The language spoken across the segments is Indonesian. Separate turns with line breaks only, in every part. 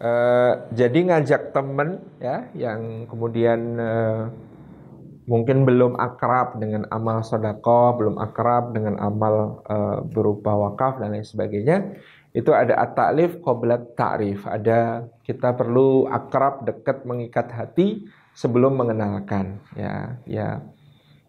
Uh, jadi ngajak temen ya yang kemudian uh, mungkin belum akrab dengan amal sodako, belum akrab dengan amal uh, berupa wakaf dan lain sebagainya, itu ada at taklif qoblat ta'rif. Ada kita perlu akrab, dekat, mengikat hati sebelum mengenalkan. Ya, ya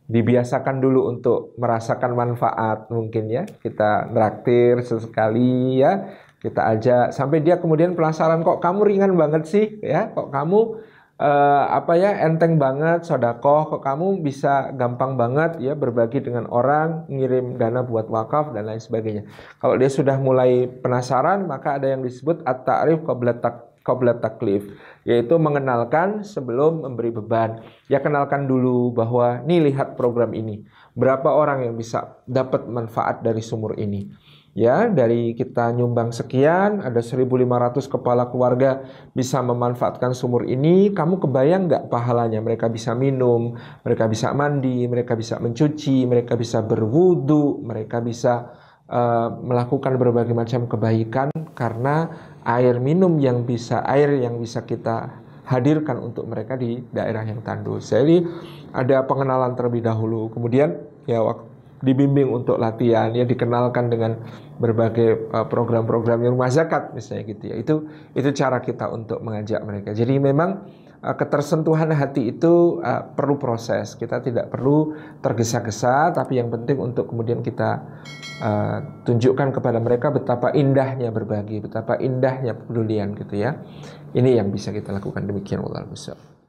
dibiasakan dulu untuk merasakan manfaat mungkin ya. Kita traktir sesekali ya kita ajak sampai dia kemudian penasaran kok kamu ringan banget sih ya kok kamu eh, apa ya enteng banget sodakoh kok kamu bisa gampang banget ya berbagi dengan orang ngirim dana buat wakaf dan lain sebagainya kalau dia sudah mulai penasaran maka ada yang disebut at-ta'rif qabla Qoblat taklif yaitu mengenalkan sebelum memberi beban ya kenalkan dulu bahwa nih lihat program ini berapa orang yang bisa dapat manfaat dari sumur ini ya dari kita nyumbang sekian ada 1500 kepala keluarga bisa memanfaatkan sumur ini kamu kebayang nggak pahalanya mereka bisa minum mereka bisa mandi mereka bisa mencuci mereka bisa berwudu mereka bisa Eh, melakukan berbagai macam kebaikan karena air minum yang bisa air yang bisa kita hadirkan untuk mereka di daerah yang tandus. Jadi ada pengenalan terlebih dahulu, kemudian ya waktu dibimbing untuk latihan, ya dikenalkan dengan berbagai eh, program-program yang rumah zakat misalnya gitu ya. Itu itu cara kita untuk mengajak mereka. Jadi memang Eh, ketersentuhan hati itu uh, perlu proses. Kita tidak perlu tergesa-gesa, tapi yang penting untuk kemudian kita uh, tunjukkan kepada mereka betapa indahnya berbagi, betapa indahnya kepedulian gitu ya. Ini yang bisa kita lakukan demikian Allah Alhamdulillah.